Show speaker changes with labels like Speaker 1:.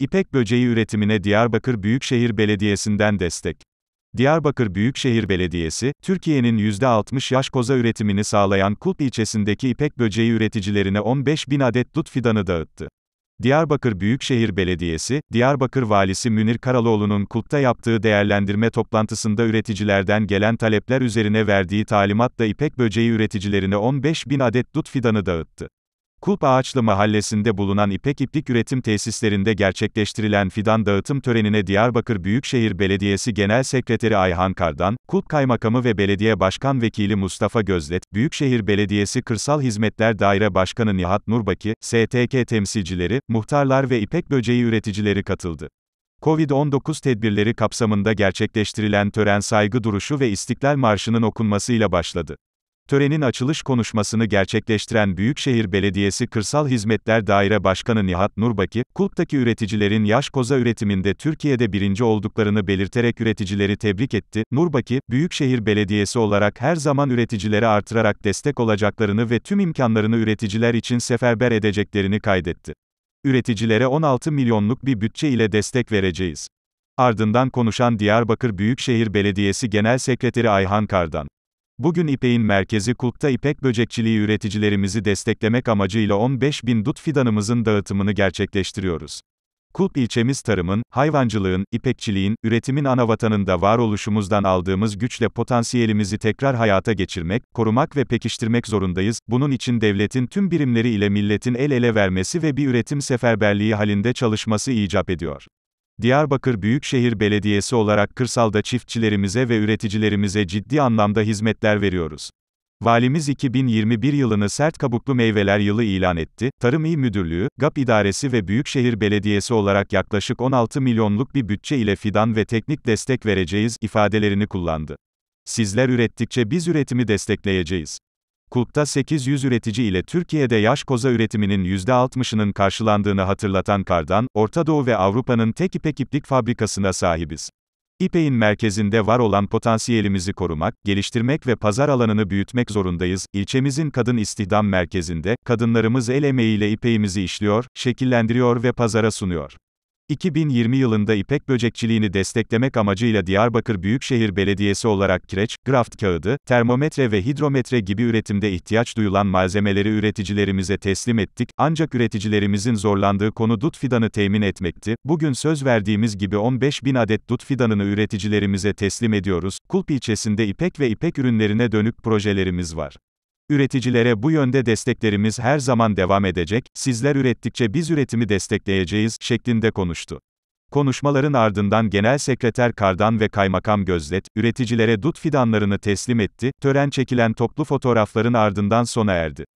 Speaker 1: İpek böceği üretimine Diyarbakır Büyükşehir Belediyesi'nden destek. Diyarbakır Büyükşehir Belediyesi, Türkiye'nin %60 yaş koza üretimini sağlayan Kulp ilçesindeki ipek böceği üreticilerine 15 bin adet dut fidanı dağıttı. Diyarbakır Büyükşehir Belediyesi, Diyarbakır Valisi Münir Karaloğlu'nun Kulp'ta yaptığı değerlendirme toplantısında üreticilerden gelen talepler üzerine verdiği talimatla ipek böceği üreticilerine 15 bin adet dut fidanı dağıttı. Kulp Ağaçlı Mahallesi'nde bulunan İpek İplik Üretim Tesislerinde gerçekleştirilen fidan dağıtım törenine Diyarbakır Büyükşehir Belediyesi Genel Sekreteri Ayhan Kardan, Kulp Kaymakamı ve Belediye Başkan Vekili Mustafa Gözlet, Büyükşehir Belediyesi Kırsal Hizmetler Daire Başkanı Nihat Nurbaki, STK temsilcileri, muhtarlar ve İpek böceği üreticileri katıldı. Covid-19 tedbirleri kapsamında gerçekleştirilen tören saygı duruşu ve İstiklal Marşı'nın okunmasıyla başladı. Törenin açılış konuşmasını gerçekleştiren Büyükşehir Belediyesi Kırsal Hizmetler Daire Başkanı Nihat Nurbaki, Kulp'taki üreticilerin yaş koza üretiminde Türkiye'de birinci olduklarını belirterek üreticileri tebrik etti. Nurbaki, Büyükşehir Belediyesi olarak her zaman üreticilere artırarak destek olacaklarını ve tüm imkanlarını üreticiler için seferber edeceklerini kaydetti. Üreticilere 16 milyonluk bir bütçe ile destek vereceğiz. Ardından konuşan Diyarbakır Büyükşehir Belediyesi Genel Sekreteri Ayhan Kardan Bugün İpek'in merkezi Kulp'ta İpek böcekçiliği üreticilerimizi desteklemek amacıyla 15 bin dut fidanımızın dağıtımını gerçekleştiriyoruz. Kulp ilçemiz tarımın, hayvancılığın, ipekçiliğin, üretimin ana vatanında varoluşumuzdan aldığımız güçle potansiyelimizi tekrar hayata geçirmek, korumak ve pekiştirmek zorundayız. Bunun için devletin tüm birimleri ile milletin el ele vermesi ve bir üretim seferberliği halinde çalışması icap ediyor. Diyarbakır Büyükşehir Belediyesi olarak kırsalda çiftçilerimize ve üreticilerimize ciddi anlamda hizmetler veriyoruz. Valimiz 2021 yılını sert kabuklu meyveler yılı ilan etti. Tarım İl Müdürlüğü, GAP İdaresi ve Büyükşehir Belediyesi olarak yaklaşık 16 milyonluk bir bütçe ile fidan ve teknik destek vereceğiz ifadelerini kullandı. Sizler ürettikçe biz üretimi destekleyeceğiz. KUK'ta 800 üretici ile Türkiye'de yaş koza üretiminin %60'ının karşılandığını hatırlatan Kardan, Orta Doğu ve Avrupa'nın tek ipek iplik fabrikasına sahibiz. İpek'in merkezinde var olan potansiyelimizi korumak, geliştirmek ve pazar alanını büyütmek zorundayız. İlçemizin kadın istihdam merkezinde, kadınlarımız el emeğiyle ipeğimizi işliyor, şekillendiriyor ve pazara sunuyor. 2020 yılında ipek böcekçiliğini desteklemek amacıyla Diyarbakır Büyükşehir Belediyesi olarak kireç, graft kağıdı, termometre ve hidrometre gibi üretimde ihtiyaç duyulan malzemeleri üreticilerimize teslim ettik, ancak üreticilerimizin zorlandığı konu dut fidanı temin etmekti. Bugün söz verdiğimiz gibi 15 bin adet dut fidanını üreticilerimize teslim ediyoruz. Kulp ilçesinde ipek ve ipek ürünlerine dönük projelerimiz var. Üreticilere bu yönde desteklerimiz her zaman devam edecek, sizler ürettikçe biz üretimi destekleyeceğiz, şeklinde konuştu. Konuşmaların ardından Genel Sekreter Kardan ve Kaymakam Gözdet, üreticilere dut fidanlarını teslim etti, tören çekilen toplu fotoğrafların ardından sona erdi.